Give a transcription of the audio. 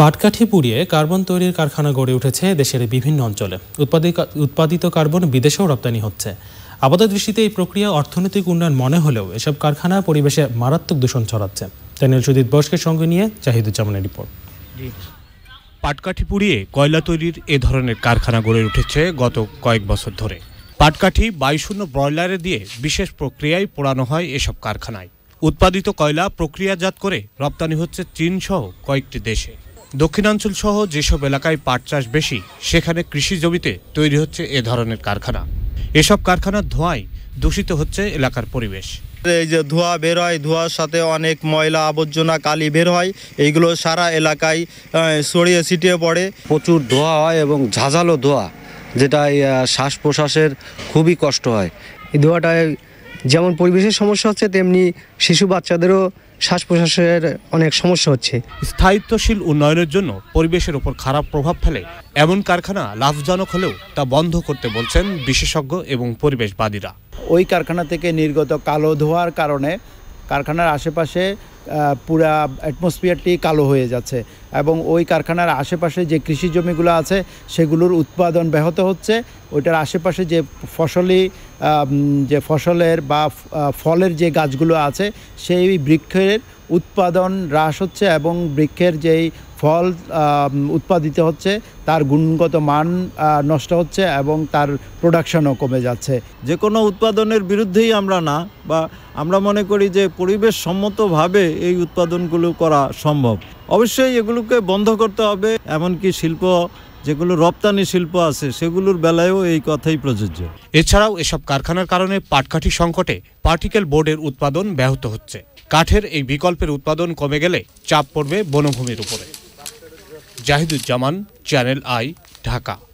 পাটকাঠি পুড়িয়ে কার্বন তৈরির কারখানা গড়ে উঠেছে দেশের বিভিন্ন অঞ্চলে উৎপাদিত কার্বন বিদেশেও রপ্তানি হচ্ছে আপাত দৃষ্টিতে এই প্রক্রিয়া অর্থনৈতিক উন্নয়ন মনে হলেও এসব কারখানা পরিবেশে মারাত্মক দূষণ ছড়াচ্ছে চ্যানেল সুদীপ বসকে সঙ্গে নিয়ে চাহিদুজ্জামানের রিপোর্ট পাটকাঠি পুড়িয়ে কয়লা তৈরির এ ধরনের কারখানা গড়ে উঠেছে গত কয়েক বছর ধরে পাটকাঠি বায়ুশূন্য ব্রয়লারে দিয়ে বিশেষ প্রক্রিয়ায় পোড়ানো হয় এসব কারখানায় উৎপাদিত কয়লা প্রক্রিয়াজাত করে রপ্তানি হচ্ছে চীনসহ কয়েকটি দেশে দক্ষিণাঞ্চল সহ যেসব এলাকায় পাট চাষ বেশি সেখানে কৃষি জমিতে তৈরি হচ্ছে এ ধরনের কারখানা এসব কারখানার ধোঁয়ায় দূষিত হচ্ছে এলাকার পরিবেশ এই যে ধোঁয়া বের হয় ধোঁয়ার সাথে অনেক ময়লা আবর্জনা কালি বের হয় এইগুলো সারা এলাকায় ছড়িয়ে ছিটিয়ে পড়ে প্রচুর ধোঁয়া হয় এবং ঝাঁঝালো ধোঁয়া যেটা শ্বাস প্রশ্বাসের খুবই কষ্ট হয় এই ধোঁয়াটায় যেমন পরিবেশের সমস্যা হচ্ছে তেমনি শিশু বাচ্চাদেরও শ্বাস প্রশ্বাসের অনেক সমস্যা হচ্ছে স্থায়িত্বশীল উন্নয়নের জন্য পরিবেশের উপর খারাপ প্রভাব ফেলে এমন কারখানা লাভজনক হলেও তা বন্ধ করতে বলছেন বিশেষজ্ঞ এবং পরিবেশবাদীরা ওই কারখানা থেকে নির্গত কালো ধোয়ার কারণে কারখানার আশেপাশে পুরা অ্যাটমসফিয়ারটি কালো হয়ে যাচ্ছে এবং ওই কারখানার আশেপাশে যে কৃষি জমিগুলো আছে সেগুলোর উৎপাদন ব্যাহত হচ্ছে ওইটার আশেপাশে যে ফসলি যে ফসলের বা ফলের যে গাছগুলো আছে সেই বৃক্ষের উৎপাদন হ্রাস হচ্ছে এবং বৃক্ষের যেই ফল উৎপাদিত হচ্ছে তার গুণগত মান নষ্ট হচ্ছে এবং তার প্রোডাকশনও কমে যাচ্ছে যে কোনো উৎপাদনের বিরুদ্ধেই আমরা না বা আমরা মনে করি যে পরিবেশ সম্মতভাবে এই উৎপাদনগুলো করা সম্ভব অবশ্যই এগুলোকে বন্ধ করতে হবে এমনকি শিল্প যেগুলো রপ্তানি শিল্প আছে সেগুলোর বেলায়ও এই কথাই প্রযোজ্য এছাড়াও এসব কারখানার কারণে পাটকাঠি সংকটে পার্টিকেল বোর্ডের উৎপাদন ব্যাহত হচ্ছে কাঠের এই বিকল্পের উৎপাদন কমে গেলে চাপ পড়বে বনভূমির উপরে জাহিদুজ্জামান চ্যানেল আই ঢাকা